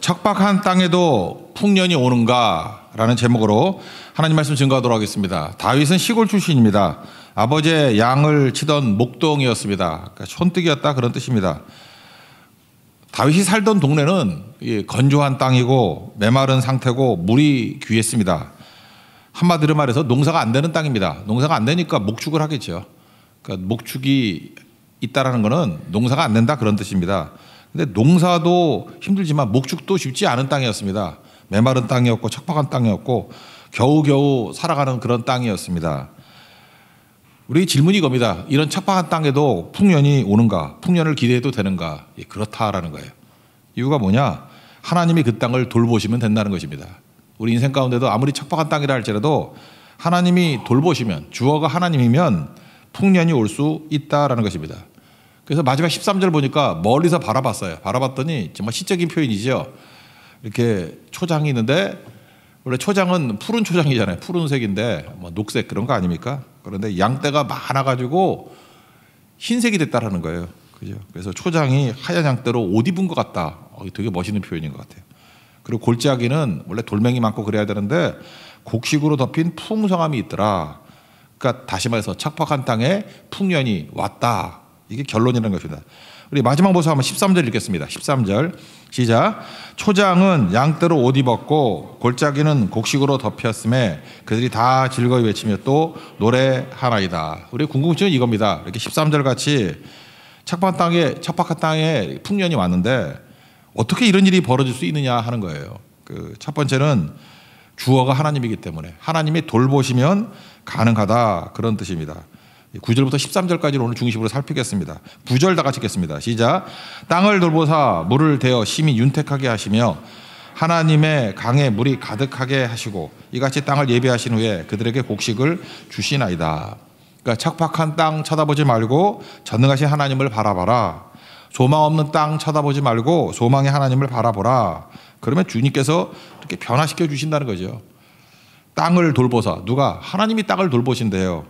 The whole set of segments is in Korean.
척박한 땅에도 풍년이 오는가라는 제목으로 하나님 말씀 증거하도록 하겠습니다. 다윗은 시골 출신입니다. 아버지의 양을 치던 목동이었습니다. 그러니까 손뜨기였다 그런 뜻입니다. 다윗이 살던 동네는 건조한 땅이고 메마른 상태고 물이 귀했습니다. 한마디로 말해서 농사가 안 되는 땅입니다. 농사가 안 되니까 목축을 하겠죠. 그러니까 목축이 있다라는 것은 농사가 안 된다 그런 뜻입니다. 근데 농사도 힘들지만 목축도 쉽지 않은 땅이었습니다. 메마른 땅이었고 척박한 땅이었고 겨우겨우 살아가는 그런 땅이었습니다. 우리 질문이 겁니다. 이런 척박한 땅에도 풍년이 오는가? 풍년을 기대해도 되는가? 예, 그렇다라는 거예요. 이유가 뭐냐? 하나님이 그 땅을 돌보시면 된다는 것입니다. 우리 인생 가운데도 아무리 척박한 땅이라 할지라도 하나님이 돌보시면 주어가 하나님이면 풍년이 올 수 있다라는 것입니다. 그래서 마지막 13절 보니까 멀리서 바라봤어요. 바라봤더니 정말 시적인 표현이죠. 이렇게 초장이 있는데 원래 초장은 푸른 초장이잖아요. 푸른색인데 뭐 녹색 그런 거 아닙니까? 그런데 양떼가 많아 가지고 흰색이 됐다라는 거예요. 그죠? 그래서 초장이 하얀 양떼로 옷 입은 것 같다. 어, 되게 멋있는 표현인 것 같아요. 그리고 골짜기는 원래 돌멩이 많고 그래야 되는데 곡식으로 덮인 풍성함이 있더라. 그러니까 다시 말해서 착박한 땅에 풍년이 왔다. 이게 결론이라는 것입니다. 우리 마지막 보서 한번 13절 읽겠습니다. 13절 시작. 초장은 양떼로 옷 입었고 골짜기는 곡식으로 덮였음에 그들이 다 즐거이 외치며 또 노래하나이다. 우리 궁금증은 이겁니다. 이렇게 13절 같이 착판 땅에 착박한 땅에 풍년이 왔는데 어떻게 이런 일이 벌어질 수 있느냐 하는 거예요. 그 첫 번째는 주어가 하나님이기 때문에 하나님이 돌보시면 가능하다 그런 뜻입니다. 9절부터 13절까지를 오늘 중심으로 살피겠습니다. 9절 다 같이 읽겠습니다. 시작. 땅을 돌보사 물을 대어 심히 윤택하게 하시며 하나님의 강에 물이 가득하게 하시고 이같이 땅을 예배하신 후에 그들에게 곡식을 주시나이다. 그러니까 착박한 땅 쳐다보지 말고 전능하신 하나님을 바라봐라. 소망 없는 땅 쳐다보지 말고 소망의 하나님을 바라보라. 그러면 주님께서 이렇게 변화시켜 주신다는 거죠. 땅을 돌보사 누가 하나님이 땅을 돌보신대요.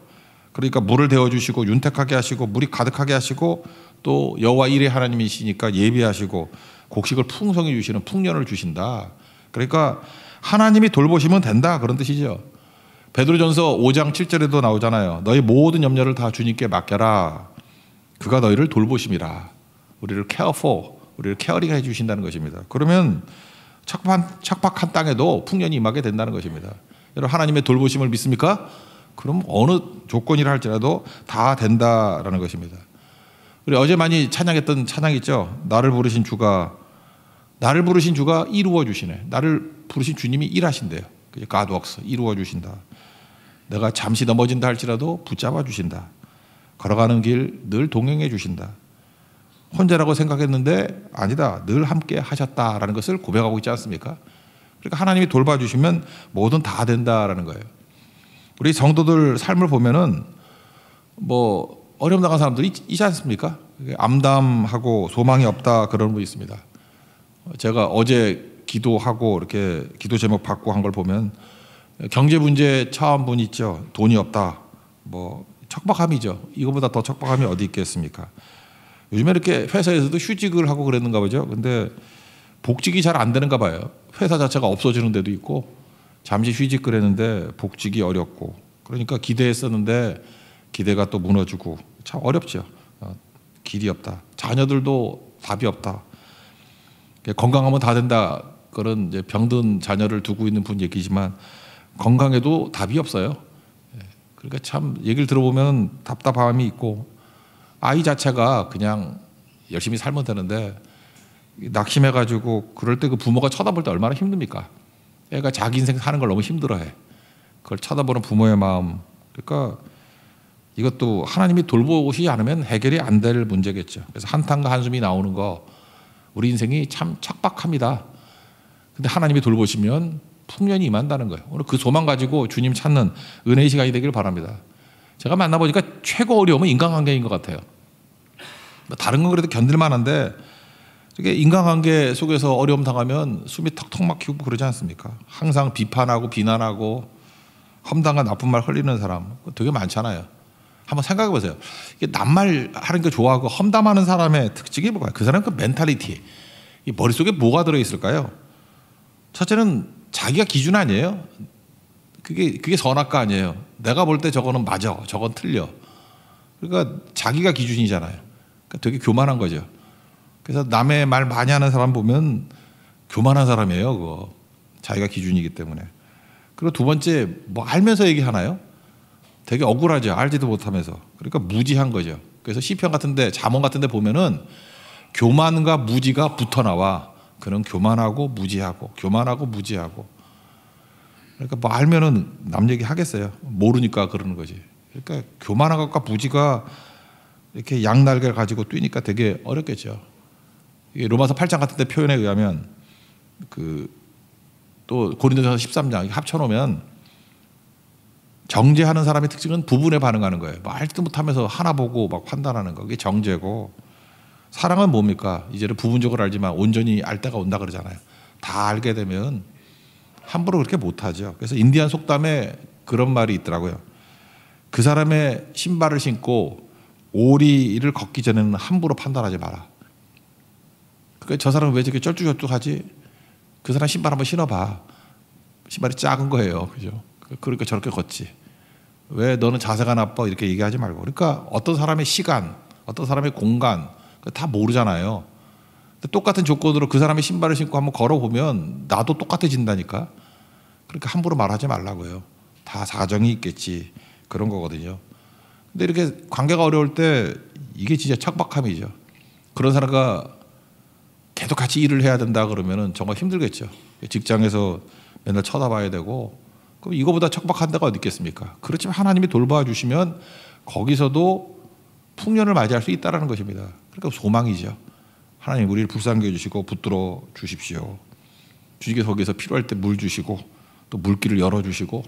그러니까 물을 데워주시고 윤택하게 하시고 물이 가득하게 하시고 또 여호와 일의 하나님이시니까 예비하시고 곡식을 풍성히 주시는 풍년을 주신다. 그러니까 하나님이 돌보시면 된다 그런 뜻이죠. 베드로전서 5장 7절에도 나오잖아요. 너희 모든 염려를 다 주님께 맡겨라. 그가 너희를 돌보심이라. 우리를 케어 포, 우리를 케어링해 주신다는 것입니다. 그러면 착박한, 착박한 땅에도 풍년이 임하게 된다는 것입니다. 여러분 하나님의 돌보심을 믿습니까? 그럼 어느 조건이라 할지라도 다 된다라는 것입니다. 우리 어제 많이 찬양했던 찬양 있죠? 나를 부르신 주가 나를 부르신 주가 이루어 주시네. 나를 부르신 주님이 일하신대요. 그게 God works 이루어 주신다. 내가 잠시 넘어진다 할지라도 붙잡아 주신다. 걸어가는 길 늘 동행해 주신다. 혼자라고 생각했는데 아니다. 늘 함께 하셨다라는 것을 고백하고 있지 않습니까? 그러니까 하나님이 돌봐주시면 뭐든 다 된다라는 거예요. 우리 정도들 삶을 보면은 뭐 어려움 당한 사람들이 있, 지 않습니까? 암담하고 소망이 없다 그런 분 있습니다. 제가 어제 기도하고 이렇게 기도 제목 받고 한 걸 보면 경제 문제 처한 분 있죠. 돈이 없다. 뭐 척박함이죠. 이거보다 더 척박함이 어디 있겠습니까? 요즘에 이렇게 회사에서도 휴직을 하고 그랬는가 보죠. 근데 복직이 잘 안 되는가 봐요. 회사 자체가 없어지는 데도 있고 잠시 휴직그랬는데 복직이 어렵고 그러니까 기대했었는데 기대가 또 무너지고 참 어렵죠. 어, 길이 없다. 자녀들도 답이 없다. 건강하면 다 된다. 그런 이제 병든 자녀를 두고 있는 분 얘기지만 건강에도 답이 없어요. 예, 그러니까 참 얘기를 들어보면 답답함이 있고 아이 자체가 그냥 열심히 살면 되는데 낙심해가지고 그럴 때 그 부모가 쳐다볼 때 얼마나 힘듭니까? 애가 자기 인생 사는 걸 너무 힘들어해. 그걸 쳐다보는 부모의 마음. 그러니까 이것도 하나님이 돌보시 않으면 해결이 안 될 문제겠죠. 그래서 한탄과 한숨이 나오는 거 우리 인생이 참 착박합니다. 근데 하나님이 돌보시면 풍년이 임한다는 거예요. 오늘 그 소망 가지고 주님 찾는 은혜의 시간이 되길 바랍니다. 제가 만나보니까 최고 어려움은 인간관계인 것 같아요. 뭐 다른 건 그래도 견딜 만한데 이게 인간관계 속에서 어려움 당하면 숨이 턱턱 막히고 그러지 않습니까? 항상 비판하고 비난하고 험담과 나쁜 말 흘리는 사람 되게 많잖아요. 한번 생각해 보세요. 이게 남말 하는 게 좋아하고 험담하는 사람의 특징이 뭘까요? 그 사람 그 멘탈리티. 이 머릿속에 뭐가 들어 있을까요? 첫째는 자기가 기준 아니에요. 그게 그게 선악가 아니에요. 내가 볼 때 저거는 맞아. 저건 틀려. 그러니까 자기가 기준이잖아요. 그러니까 되게 교만한 거죠. 그래서 남의 말 많이 하는 사람 보면 교만한 사람이에요. 그거 자기가 기준이기 때문에. 그리고 두 번째 뭐 알면서 얘기하나요? 되게 억울하죠. 알지도 못하면서. 그러니까 무지한 거죠. 그래서 시편 같은데 자문 같은데 보면은 교만과 무지가 붙어 나와. 그는 교만하고 무지하고 교만하고 무지하고. 그러니까 뭐 알면은 남 얘기 하겠어요. 모르니까 그러는 거지. 그러니까 교만함과 무지가 이렇게 양날개 가지고 뛰니까 되게 어렵겠죠. 로마서 8장 같은 데 표현에 의하면 그 또 고린도전서 13장 합쳐놓으면 정죄하는 사람의 특징은 부분에 반응하는 거예요. 말도 뭐 못하면서 하나 보고 막 판단하는 거. 그게 정죄고 사랑은 뭡니까? 이제는 부분적으로 알지만 온전히 알 때가 온다 그러잖아요. 다 알게 되면 함부로 그렇게 못하죠. 그래서 인디안 속담에 그런 말이 있더라고요. 그 사람의 신발을 신고 오리를 걷기 전에는 함부로 판단하지 마라. 그 저 사람은 왜 저렇게 쩔뚝쩔뚝하지? 그 사람 신발 한번 신어봐. 신발이 작은 거예요. 그죠? 그, 그러니까 저렇게 걷지. 왜 너는 자세가 나빠? 이렇게 얘기하지 말고. 그러니까 어떤 사람의 시간, 어떤 사람의 공간, 다 모르잖아요. 똑같은 조건으로 그 사람의 신발을 신고 한번 걸어보면 나도 똑같아진다니까. 그러니까 함부로 말하지 말라고요. 다 사정이 있겠지. 그런 거거든요. 근데 이렇게 관계가 어려울 때 이게 진짜 착박함이죠. 그런 사람과 계속 같이 일을 해야 된다 그러면은 정말 힘들겠죠. 직장에서 맨날 쳐다봐야 되고 그럼 이거보다 척박한 데가 어디 있겠습니까? 그렇지만 하나님이 돌봐 주시면 거기서도 풍년을 맞이할 수 있다라는 것입니다. 그러니까 소망이죠. 하나님 우리를 불쌍히 주시고 붙들어 주십시오. 주님께서 거기서 필요할 때 물 주시고 또 물길을 열어 주시고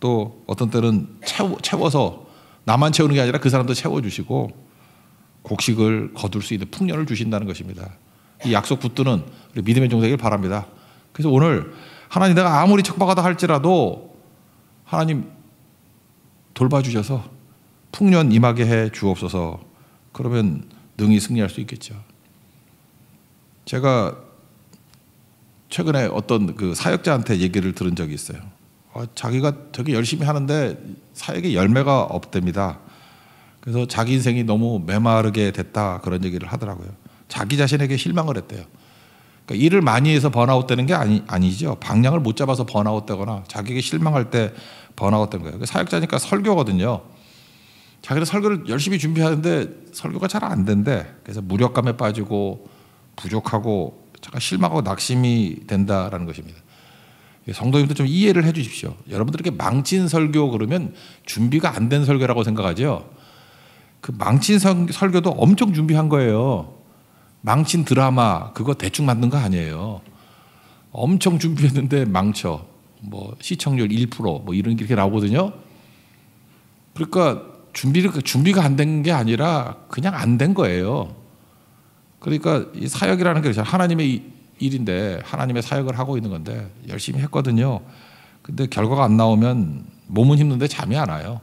또 어떤 때는 채워, 채워서 나만 채우는 게 아니라 그 사람도 채워 주시고 곡식을 거둘 수 있는 풍년을 주신다는 것입니다. 이 약속 붙드는 우리 믿음의 종되길 바랍니다. 그래서 오늘 하나님 내가 아무리 척박하다 할지라도 하나님 돌봐주셔서 풍년 임하게 해 주옵소서. 그러면 능히 승리할 수 있겠죠. 제가 최근에 어떤 그 사역자한테 얘기를 들은 적이 있어요. 어, 자기가 되게 열심히 하는데 사역에 열매가 없답니다. 그래서 자기 인생이 너무 메마르게 됐다 그런 얘기를 하더라고요. 자기 자신에게 실망을 했대요. 그러니까 일을 많이 해서 번아웃 되는 게 아니, 아니죠. 방향을 못 잡아서 번아웃 되거나 자기에게 실망할 때 번아웃 된 거예요. 사역자니까 설교거든요. 자기는 설교를 열심히 준비하는데 설교가 잘 안 된대. 그래서 무력감에 빠지고 부족하고 잠깐 실망하고 낙심이 된다라는 것입니다. 예, 성도님들 좀 이해를 해 주십시오. 여러분들에게 망친 설교 그러면 준비가 안 된 설교라고 생각하죠. 그 망친 설교도 엄청 준비한 거예요. 망친 드라마 그거 대충 만든 거 아니에요. 엄청 준비했는데 망쳐. 뭐 시청률 1%뭐 이런 게 이렇게 나오거든요. 그러니까 준비를 준비가 안 된 게 아니라 그냥 안 된 거예요. 그러니까 이 사역이라는 게 하나님의 일인데 하나님의 사역을 하고 있는 건데 열심히 했거든요. 근데 결과가 안 나오면 몸은 힘든데 잠이 안 와요.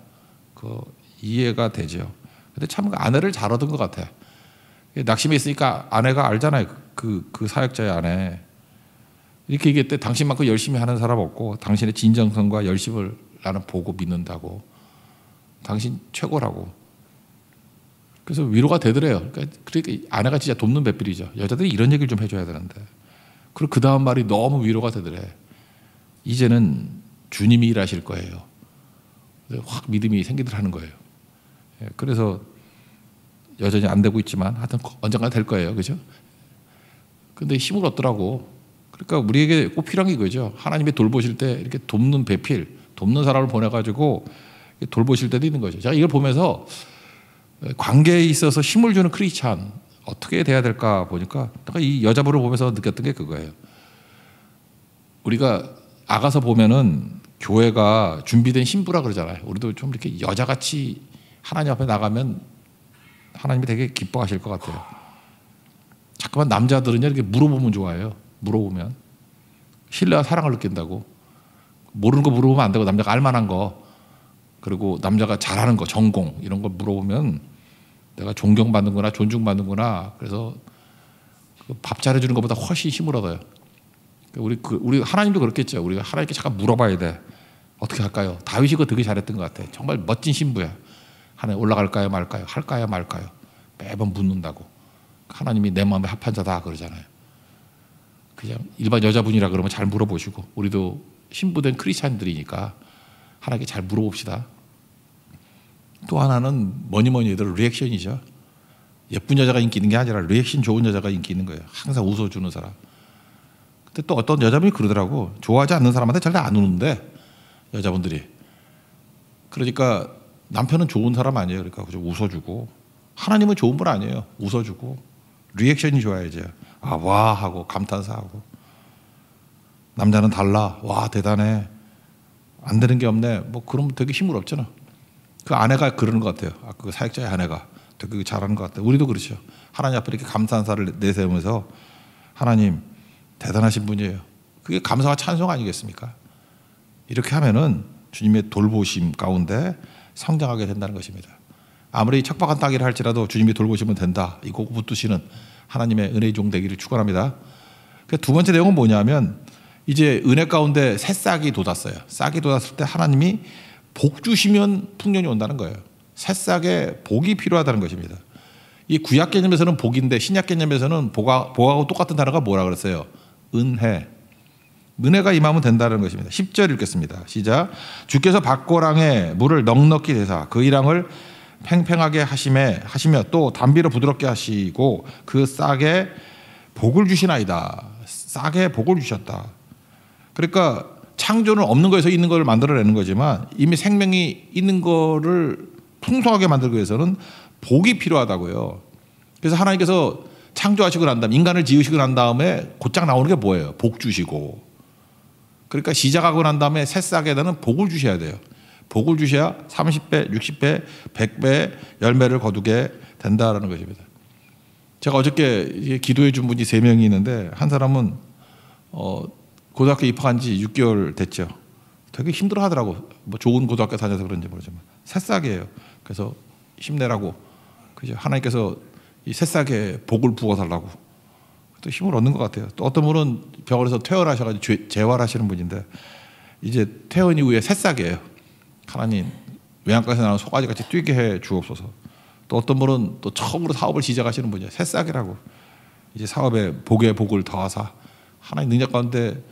그 이해가 되죠. 근데 참 그 아내를 잘 얻은 것 같아. 예, 낙심이 있으니까 아내가 알잖아요. 그, 그, 그 사역자의 아내. 이렇게 얘기했대. 당신만큼 열심히 하는 사람 없고, 당신의 진정성과 열심을 나는 보고 믿는다고. 당신 최고라고. 그래서 위로가 되더래요. 그러니까, 그러니까 아내가 진짜 돕는 배필이죠. 여자들이 이런 얘기를 좀 해줘야 되는데. 그리고 그 다음 말이 너무 위로가 되더래. 이제는 주님이 일하실 거예요. 확 믿음이 생기더라는 거예요. 예, 그래서 여전히 안 되고 있지만 하여튼 언젠가 될 거예요. 그죠? 근데 힘을 얻더라고. 그러니까 우리에게 꼭 필요한 게이죠 하나님이 돌보실 때 이렇게 돕는 배필, 돕는 사람을 보내가지고 돌보실 때도 있는 거죠. 제가 이걸 보면서 관계에 있어서 힘을 주는 크리스찬 어떻게 돼야 될까 보니까 이 여자분을 보면서 느꼈던 게 그거예요. 우리가 아가서 보면은 교회가 준비된 신부라 그러잖아요. 우리도 좀 이렇게 여자같이 하나님 앞에 나가면 하나님이 되게 기뻐하실 것 같아요. 자꾸만 남자들은 이렇게 물어보면 좋아해요. 물어보면. 신뢰와 사랑을 느낀다고. 모르는 거 물어보면 안 되고, 남자가 알만한 거, 그리고 남자가 잘하는 거, 전공, 이런 걸 물어보면 내가 존경받는 거나 존중받는 거나, 그래서 그 밥 잘해주는 것보다 훨씬 힘을 얻어요. 그러니까 우리, 그, 우리 하나님도 그렇겠죠. 우리가 하나님께 잠깐 물어봐야 돼. 어떻게 할까요? 다윗이 그 되게 잘했던 것 같아. 정말 멋진 신부야. 하나님 올라갈까요 말까요? 할까요 말까요? 매번 묻는다고. 하나님이 내 마음에 합한 자다 그러잖아요. 그냥 일반 여자분이라 그러면 잘 물어보시고 우리도 신부된 크리스찬들이니까 하나님께 잘 물어봅시다. 또 하나는 뭐니 뭐니 해도 리액션이죠. 예쁜 여자가 인기 있는 게 아니라 리액션 좋은 여자가 인기 있는 거예요. 항상 웃어주는 사람. 근데 또 어떤 여자분이 그러더라고. 좋아하지 않는 사람한테 절대 안 우는데 여자분들이. 그러니까 남편은 좋은 사람 아니에요. 그러니까 그저 웃어주고 하나님은 좋은 분 아니에요. 웃어주고 리액션이 좋아야죠. 아와 하고 감탄사하고 남자는 달라 와 대단해 안 되는 게 없네 뭐 그럼 되게 힘을 얻잖아. 그 아내가 그러는 것 같아요. 아, 그 사역자의 아내가 되게 잘하는 것 같아요. 우리도 그렇죠. 하나님 앞에 이렇게 감탄사를 내세우면서 하나님 대단하신 분이에요. 그게 감사와 찬송 아니겠습니까? 이렇게 하면은 주님의 돌보심 가운데 성장하게 된다는 것입니다. 아무리 척박한 땅이라 할지라도 주님이 돌보시면 된다. 이거 붙드시는 하나님의 은혜의 종 되기를 축원합니다. 그 두 번째 내용은 뭐냐면 이제 은혜 가운데 새싹이 돋았어요. 싹이 돋았을 때 하나님이 복 주시면 풍년이 온다는 거예요. 새싹에 복이 필요하다는 것입니다. 이 구약 개념에서는 복인데 신약 개념에서는 복하고 똑같은 단어가 뭐라 그랬어요? 은혜. 은혜가 임하면 된다는 것입니다. 10절 읽겠습니다. 시작. 주께서 박고랑에 물을 넉넉히 대사 그일랑을 팽팽하게 하심에 하시며 또 담비로 부드럽게 하시고 그 싸게 복을 주시나이다. 싸게 복을 주셨다. 그러니까 창조는 없는 거에서 있는 것을 만들어내는 거지만 이미 생명이 있는 거를 풍성하게 만들기 위해서는 복이 필요하다고요. 그래서 하나님께서 창조하시고 난다음 인간을 지으시고 난 다음에 곧장 나오는 게 뭐예요? 복 주시고 그러니까 시작하고 난 다음에 새싹에다는 복을 주셔야 돼요. 복을 주셔야 30배, 60배, 100배 열매를 거두게 된다라는 것입니다. 제가 어저께 기도해 준 분이 3명이 있는데 한 사람은 어, 고등학교 입학한 지 6개월 됐죠. 되게 힘들어 하더라고. 뭐 좋은 고등학교 다녀서 그런지 모르지만 새싹이에요. 그래서 힘내라고. 그죠? 하나님께서 이 새싹에 복을 부어 달라고. 또 힘을 얻는 것 같아요. 또 어떤 분은 병원에서 퇴원하셔가지고 재활하시는 분인데 이제 퇴원 이후에 새싹이에요. 하나님 외양간에서 나온 소가지 같이 뛰게 해 주옵소서. 또 어떤 분은 또 처음으로 사업을 시작하시는 분이에요. 새싹이라고 이제 사업에 복의 복을 더하사 하나님 능력 가운데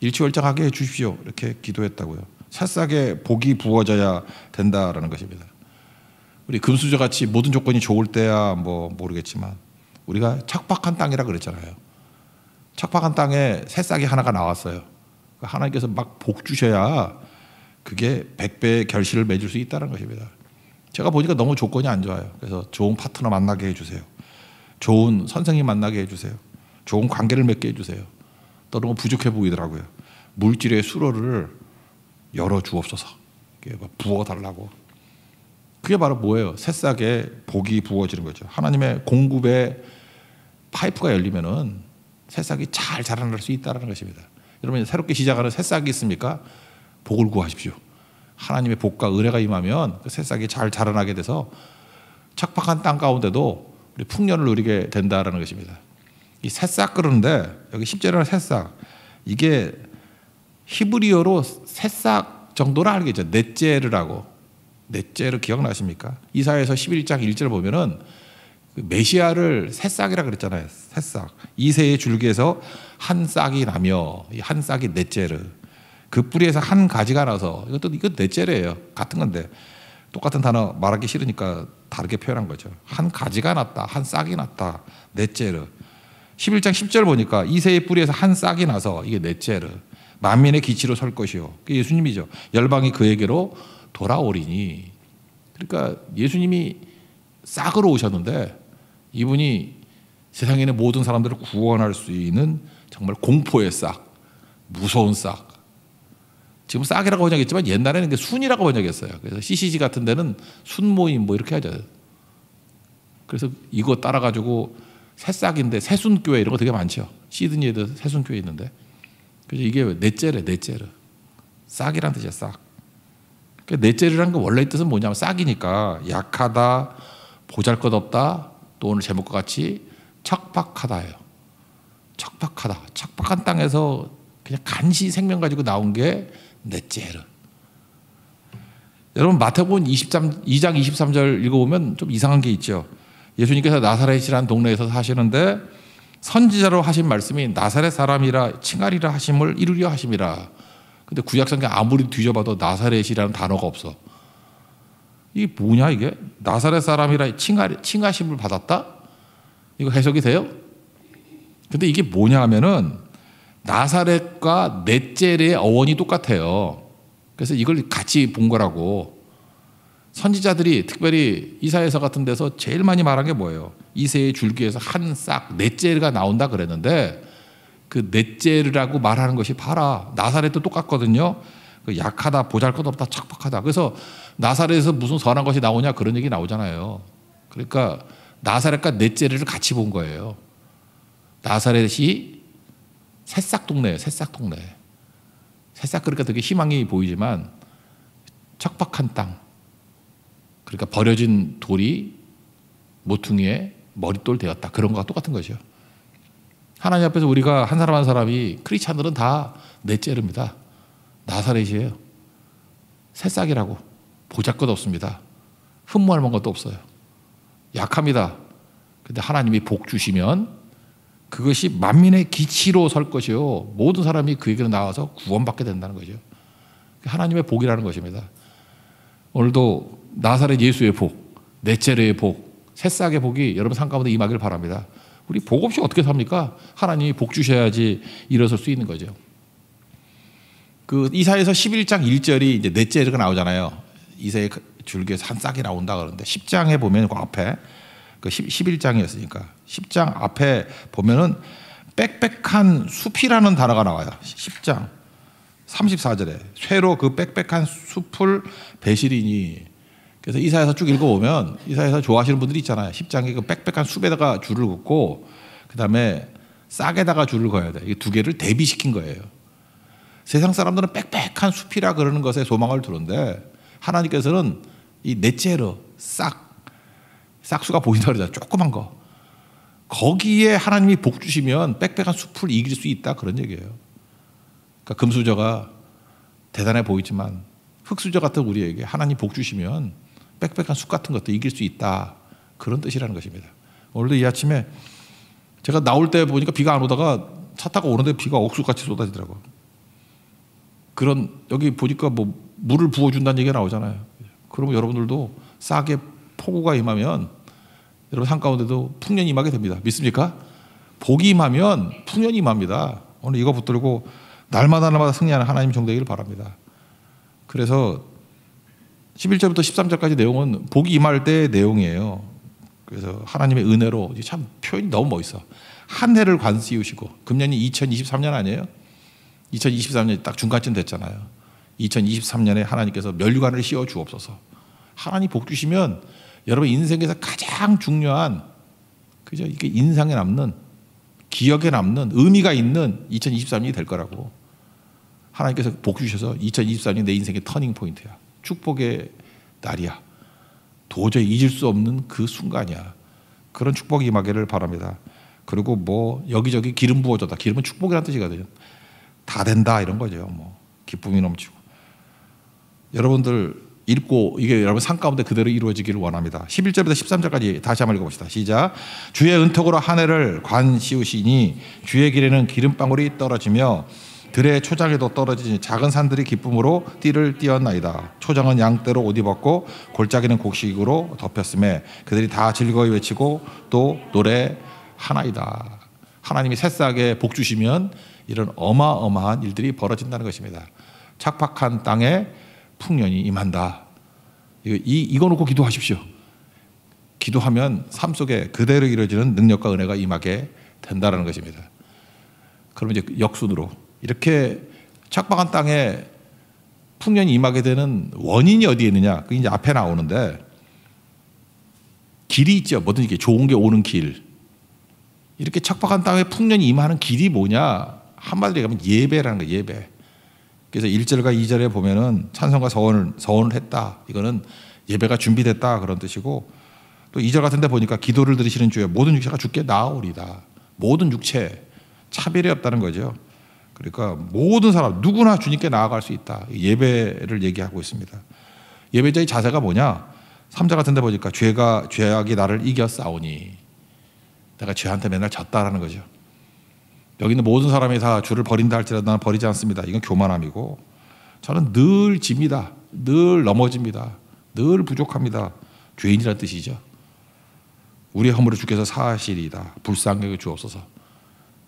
일치월장하게 해 주십시오. 이렇게 기도했다고요. 새싹에 복이 부어져야 된다라는 것입니다. 우리 금수저 같이 모든 조건이 좋을 때야 뭐 모르겠지만 우리가 착박한 땅이라 그랬잖아요. 착박한 땅에 새싹이 하나가 나왔어요. 하나님께서 막 복 주셔야 그게 백배의 결실을 맺을 수 있다는 것입니다. 제가 보니까 너무 조건이 안 좋아요. 그래서 좋은 파트너 만나게 해주세요. 좋은 선생님 만나게 해주세요. 좋은 관계를 맺게 해주세요. 또 너무 부족해 보이더라고요. 물질의 수로를 열어 주옵소서. 부어달라고 그게 바로 뭐예요? 새싹에 복이 부어지는 거죠. 하나님의 공급의 파이프가 열리면은 새싹이 잘 자라날 수있다는 것입니다. 여러분 새롭게 시작하는 새싹이 있습니까? 복을 구하십시오. 하나님의 복과 은혜가 임하면 그 새싹이 잘 자라나게 돼서 척박한 땅 가운데도 우리 풍년을 누리게 된다는 것입니다. 이 새싹 그러데 여기 1 0절는 새싹 이게 히브리어로 새싹 정도를 알겠죠. 넷째를 하고 넷째를 기억나십니까? 이사에서 11장 1절 보면은 그 메시아를 새싹이라 그랬잖아요. 새싹. 이세의 줄기에서 한 싹이 나며 한 싹이 넷째를 그 뿌리에서 한 가지가 나서 이것도 이것 넷째래요. 같은 건데 똑같은 단어 말하기 싫으니까 다르게 표현한 거죠. 한 가지가 났다. 한 싹이 났다. 넷째를 11장 10절 보니까 이세의 뿌리에서 한 싹이 나서 이게 넷째를 만민의 기치로 설 것이요. 그게 예수님이죠. 열방이 그에게로 돌아오리니 그러니까 예수님이 싹으로 오셨는데 이분이 세상에 있는 모든 사람들을 구원할 수 있는 정말 공포의 싹, 무서운 싹. 지금 싹이라고 번역했지만 옛날에는 이 순이라고 번역했어요. 그래서 CCG 같은 데는 순모임 뭐 이렇게 하죠. 그래서 이거 따라가지고 새싹인데 새순교회 이런 거 되게 많죠. 시드니에도 새순교회 있는데. 그래서 이게 넷째래, 넷째래. 싹이란 뜻이야, 싹. 그러니까 넷째라는 건 원래 뜻은 뭐냐면 싹이니까 약하다, 보잘것없다, 또 오늘 제목과 같이 척박하다예요. 척박하다, 척박한 땅에서 그냥 간시 생명 가지고 나온 게 넷째로. 여러분 마태복음 2장 23절 읽어보면 좀 이상한 게 있죠. 예수님께서 나사렛이라는 동네에서 사시는데 선지자로 하신 말씀이 나사렛 사람이라 칭하리라 하심을 이루려 하심이라. 근데 구약 성경 아무리 뒤져봐도 나사렛이라는 단어가 없어. 이게 뭐냐 이게? 나사렛 사람이라 칭하, 칭하심을 받았다? 이거 해석이 돼요? 근데 이게 뭐냐 하면은 나사렛과 넷째의 어원이 똑같아요. 그래서 이걸 같이 본 거라고. 선지자들이 특별히 이사에서 같은 데서 제일 많이 말한 게 뭐예요? 이세의 줄기에서 한 싹 넷째가 나온다 그랬는데 그 넷째라고 말하는 것이 봐라. 나사렛도 똑같거든요. 그 약하다, 보잘 것 없다, 착박하다. 그래서 나사렛에서 무슨 선한 것이 나오냐 그런 얘기 나오잖아요. 그러니까 나사렛과 넷째를 같이 본 거예요. 나사렛이 새싹 동네예요, 새싹 동네. 새싹 그러니까 되게 희망이 보이지만 척박한 땅. 그러니까 버려진 돌이 모퉁이에 머릿돌 되었다. 그런 거와 똑같은 거죠. 하나님 앞에서 우리가 한 사람 한 사람이 크리스찬들은 다 넷째릅니다. 나사렛이에요. 새싹이라고 보잘것 없습니다. 흠모할 만 것도 없어요. 약합니다. 근데 하나님이 복 주시면 그것이 만민의 기치로 설 것이요. 모든 사람이 그에게 나와서 구원받게 된다는 거죠. 하나님의 복이라는 것입니다. 오늘도 나사렛 예수의 복, 넷째의 복, 새싹의 복이 여러분 삶 가운데 임하기를 바랍니다. 우리 복 없이 어떻게 삽니까? 하나님이 복 주셔야지 일어설 수 있는 거죠. 그 이사에서 11장 1절이 이제 넷째 이렇게 나오잖아요. 이사의 그 줄기에서 한 싹이 나온다 그러는데 10장에 보면 그 앞에 그 11장이었으니까 10장 앞에 보면은 빽빽한 숲이라는 단어가 나와요. 10장 34절에 쇠로 그 빽빽한 숲을 배시린이 그래서 이사에서 쭉 읽어보면 이사에서 좋아하시는 분들이 있잖아요. 1장에그 빽빽한 숲에다가 줄을 긋고 그 다음에 싹에다가 줄을 거야 돼. 이 두 개를 대비시킨 거예요. 세상 사람들은 빽빽한 숲이라 그러는 것에 소망을 두는데 하나님께서는 이 넷째로 싹, 싹수가 보인다 그러잖 조그만 거. 거기에 하나님이 복 주시면 빽빽한 숲을 이길 수 있다 그런 얘기예요. 그러니까 금수저가 대단해 보이지만 흙수저 같은 우리에게 하나님 복 주시면 빽빽한 숲 같은 것도 이길 수 있다. 그런 뜻이라는 것입니다. 오늘도 이 아침에 제가 나올 때 보니까 비가 안 오다가 차 타고 오는데 비가 억수같이 쏟아지더라고요. 그런 여기 보니까 뭐 물을 부어준다는 얘기가 나오잖아요. 그러면 여러분들도 싸게 폭우가 임하면 여러분 한가운데도 풍년이 임하게 됩니다. 믿습니까? 복이 임하면 풍년이 임합니다. 오늘 이거 붙들고 날마다 날마다 승리하는 하나님 정대기를 바랍니다. 그래서 11절부터 13절까지 내용은 복이 임할 때의 내용이에요. 그래서 하나님의 은혜로 참 표현이 너무 멋있어. 한 해를 관쓰우시고 금년이 2023년 아니에요? 2023년이 딱 중간쯤 됐잖아요. 2023년에 하나님께서 멸류관을 씌워 주옵소서. 하나님 복 주시면 여러분 인생에서 가장 중요한 그죠? 이게 인상에 남는 기억에 남는 의미가 있는 2023년이 될 거라고. 하나님께서 복 주셔서 2 0 2 3년내 인생의 터닝 포인트야. 축복의 날이야. 도저히 잊을 수 없는 그 순간이야. 그런 축복이 임하기를 바랍니다. 그리고 뭐 여기저기 기름 부어졌다. 기름은 축복이라는 뜻이거든요. 다 된다 이런 거죠. 뭐 기쁨이 넘치고. 여러분들 읽고 이게 여러분 상 가운데 그대로 이루어지기를 원합니다. 11절부터 13절까지 다시 한번 읽어봅시다. 시작. 주의 은턱으로 하늘을 관씌우시니 주의 길에는 기름방울이 떨어지며 들의 초장에도 떨어지니 작은 산들이 기쁨으로 띠를 띠었나이다 초장은 양떼로 옷 입었고 골짜기는 곡식으로 덮였음에 그들이 다 즐거이 외치고 또 노래 하나이다. 하나님이 새싹에 복 주시면 이런 어마어마한 일들이 벌어진다는 것입니다. 착박한 땅에 풍년이 임한다. 이거, 이, 이거 놓고 기도하십시오. 기도하면 삶 속에 그대로 이루어지는 능력과 은혜가 임하게 된다는 것입니다. 그럼 이제 역순으로 이렇게 착박한 땅에 풍년이 임하게 되는 원인이 어디에 있느냐? 그 이제 앞에 나오는데 길이 있죠. 뭐든지 이게 좋은 게 오는 길. 이렇게 착박한 땅에 풍년이 임하는 길이 뭐냐? 한마디로 얘기하면 예배라는 거예요. 예배. 그래서 1절과 2절에 보면은 찬송과 서원을, 서원을 했다. 이거는 예배가 준비됐다. 그런 뜻이고 또 2절 같은 데 보니까 기도를 들으시는 주여 모든 육체가 죽게 나오리다. 모든 육체 차별이 없다는 거죠. 그러니까 모든 사람 누구나 주님께 나아갈 수 있다. 예배를 얘기하고 있습니다. 예배자의 자세가 뭐냐? 3자 같은 데 보니까 죄가 죄악이 나를 이겨 싸우니 내가 죄한테 맨날 졌다라는 거죠. 여기 는 모든 사람이 다 주를 버린다 할지라도 나는 버리지 않습니다. 이건 교만함이고 저는 늘 집니다. 늘 넘어집니다. 늘 부족합니다. 죄인이란 뜻이죠. 우리의 허물을 주께서 사하이다 불쌍하게 주옵소서.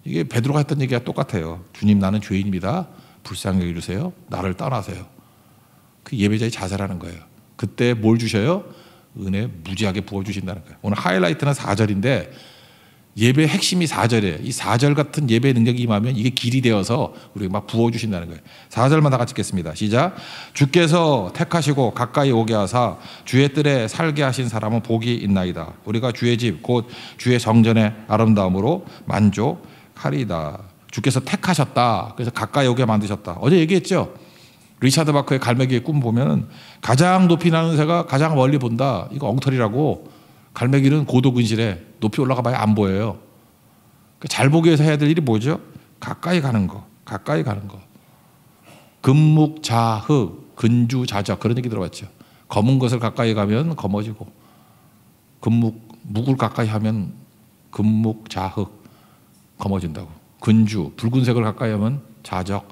이게 베드로가 했던 얘기가 똑같아요. 주님 나는 죄인입니다. 불쌍히 여기세요. 나를 떠나세요. 그 예배자의 자세라는 거예요. 그때 뭘 주셔요? 은혜 무지하게 부어주신다는 거예요. 오늘 하이라이트는 4절인데 예배 핵심이 4절이에요. 이 4절 같은 예배 능력이 임하면 이게 길이 되어서 우리가 막 부어주신다는 거예요. 4절만 다 같이 읽겠습니다. 시작. 주께서 택하시고 가까이 오게 하사 주의 뜰에 살게 하신 사람은 복이 있나이다. 우리가 주의 집, 곧 주의 정전의 아름다움으로 만족, 칼이다. 주께서 택하셨다. 그래서 가까이 오게 만드셨다. 어제 얘기했죠. 리차드 바크의 갈매기의 꿈 보면 가장 높이 나는 새가 가장 멀리 본다. 이거 엉터리라고 갈매기는 고도 근실에 높이 올라가 봐야 안 보여요. 그러니까 잘 보기 위해서 해야 될 일이 뭐죠? 가까이 가는 거, 가까이 가는 거. 금묵자흑, 근주자적 그런 얘기 들어봤죠. 검은 것을 가까이 가면 검어지고 금묵 묵을 가까이 하면 금묵자흑 검어진다고. 근주, 붉은색을 가까이 하면 자적,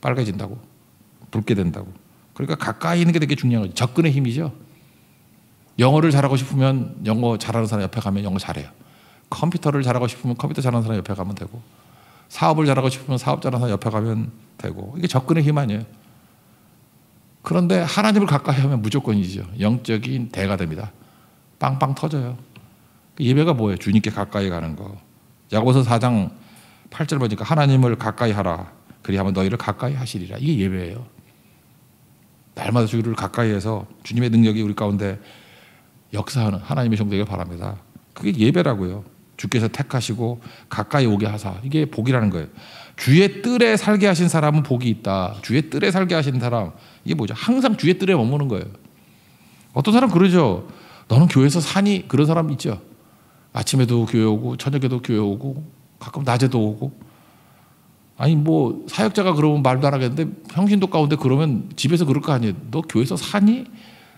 빨개진다고. 붉게 된다고. 그러니까 가까이 있는 게 되게 중요한 거죠. 접근의 힘이죠. 영어를 잘하고 싶으면 영어 잘하는 사람 옆에 가면 영어 잘해요. 컴퓨터를 잘하고 싶으면 컴퓨터 잘하는 사람 옆에 가면 되고 사업을 잘하고 싶으면 사업 잘하는 사람 옆에 가면 되고 이게 접근의 힘 아니에요. 그런데 하나님을 가까이 하면 무조건이죠. 영적인 대가 됩니다. 빵빵 터져요. 그 예배가 뭐예요? 주님께 가까이 가는 거. 야고보서 4장 8절 보니까 하나님을 가까이 하라. 그리하면 너희를 가까이 하시리라. 이게 예배예요. 날마다 주를 가까이 해서 주님의 능력이 우리 가운데 역사하는 하나님의 종되길 바랍니다. 그게 예배라고요. 주께서 택하시고 가까이 오게 하사. 이게 복이라는 거예요. 주의 뜰에 살게 하신 사람은 복이 있다. 주의 뜰에 살게 하신 사람. 이게 뭐죠? 항상 주의 뜰에 머무는 거예요. 어떤 사람 그러죠. 너는 교회에서 사니 그런 사람 있죠. 아침에도 교회 오고 저녁에도 교회 오고 가끔 낮에도 오고 아니 뭐 사역자가 그러면 말도 안 하겠는데 평신도 가운데 그러면 집에서 그럴 거 아니에요. 너 교회에서 사니?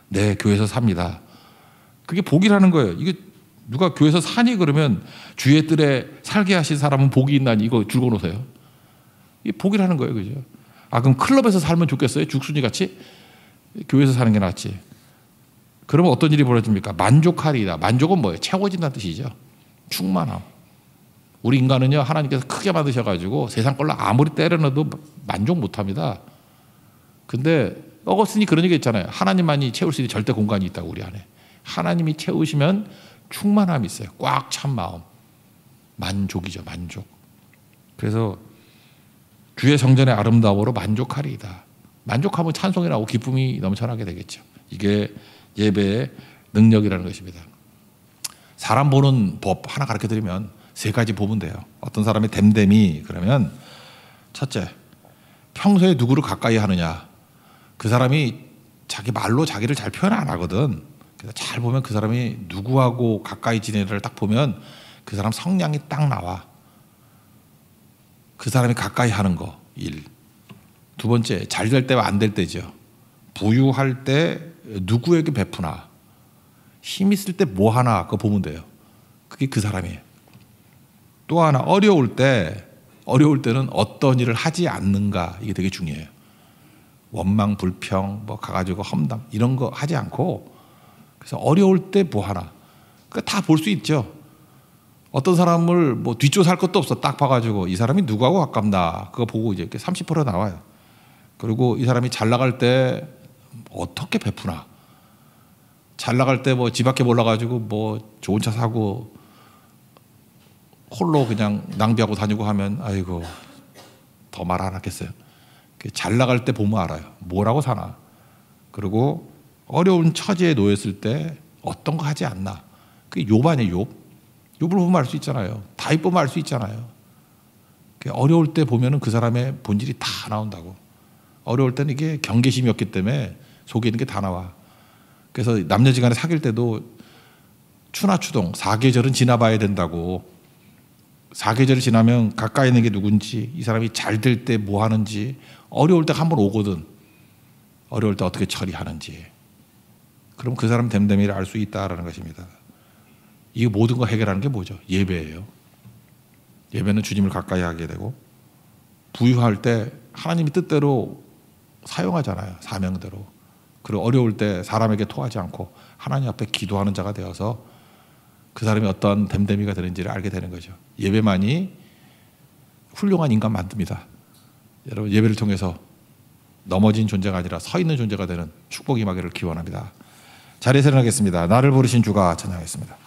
네, 교회에서 삽니다. 그게 복이라는 거예요. 이게 누가 교회에서 사니 그러면 주의 뜰에 살게 하신 사람은 복이 있나니 이거 줄고 놓으세요. 이게 복이라는 거예요, 그죠? 아 그럼 클럽에서 살면 좋겠어요? 죽순이 같이 교회에서 사는 게 낫지. 그러면 어떤 일이 벌어집니까? 만족하리라. 만족은 뭐예요? 채워진다는 뜻이죠. 충만함. 우리 인간은요, 하나님께서 크게 만드셔가지고 세상 걸로 아무리 때려넣어도 만족 못 합니다. 근데 어거스니 그런 얘기 있잖아요 하나님만이 채울 수 있는 절대 공간이 있다고 우리 안에. 하나님이 채우시면 충만함이 있어요. 꽉 찬 마음. 만족이죠, 만족. 그래서 주의 성전의 아름다움으로 만족하리이다. 만족하면 찬송이 나오고 기쁨이 넘쳐나게 되겠죠. 이게 예배의 능력이라는 것입니다. 사람 보는 법 하나 가르쳐 드리면 세 가지 보면 돼요. 어떤 사람이 댐댐이 그러면 첫째, 평소에 누구를 가까이 하느냐. 그 사람이 자기 말로 자기를 잘 표현 안 하거든. 그래서 잘 보면 그 사람이 누구하고 가까이 지내를 딱 보면 그 사람 성량이 딱 나와. 그 사람이 가까이 하는 거. 일. 두 번째, 잘 될 때와 안 될 때죠. 부유할 때 누구에게 베푸나 힘 있을 때 뭐 하나 그거 보면 돼요. 그게 그 사람이에요. 또 하나 어려울 때 어려울 때는 어떤 일을 하지 않는가 이게 되게 중요해요. 원망, 불평, 뭐 가가지고 험담 이런 거 하지 않고 그래서 어려울 때 뭐 하나 그러다볼 수 있죠. 어떤 사람을 뭐뒤조사할 것도 없어 딱 봐가지고 이 사람이 누구하고 가깝나 그거 보고 이제 이렇게 30% 나와요. 그리고 이 사람이 잘 나갈 때 어떻게 베푸나. 잘 나갈 때뭐집 밖에 몰라가지고 뭐 좋은 차 사고 홀로 그냥 낭비하고 다니고 하면 아이고 더 말 안 하겠어요. 그 잘 나갈 때 보면 알아요. 뭐라고 사나. 그리고 어려운 처지에 놓였을 때 어떤 거 하지 않나. 그게 욥 아니에요, 욥. 욥을 보면 알 수 있잖아요. 다윗 보면 알 수 있잖아요. 그 어려울 때보면그 사람의 본질이 다 나온다고. 어려울 때는 이게 경계심이 없기 때문에 속에 있는 게 다 나와. 그래서 남녀지간에 사귈 때도 추나 추동, 사계절은 지나봐야 된다고. 사계절이 지나면 가까이 있는 게 누군지, 이 사람이 잘 될 때 뭐 하는지, 어려울 때 한 번 오거든. 어려울 때 어떻게 처리하는지. 그럼 그 사람 됨됨이를 알 수 있다라는 것입니다. 이 모든 거 해결하는 게 뭐죠? 예배예요. 예배는 주님을 가까이 하게 되고 부유할 때 하나님이 뜻대로 사용하잖아요. 사명대로. 그리고 어려울 때 사람에게 토하지 않고 하나님 앞에 기도하는 자가 되어서 그 사람이 어떤 됨됨이가 되는지를 알게 되는 거죠. 예배만이 훌륭한 인간 만듭니다. 여러분 예배를 통해서 넘어진 존재가 아니라 서 있는 존재가 되는 축복이 마기를 기원합니다. 자리에 세련하겠습니다. 나를 부르신 주가 찬양했습니다.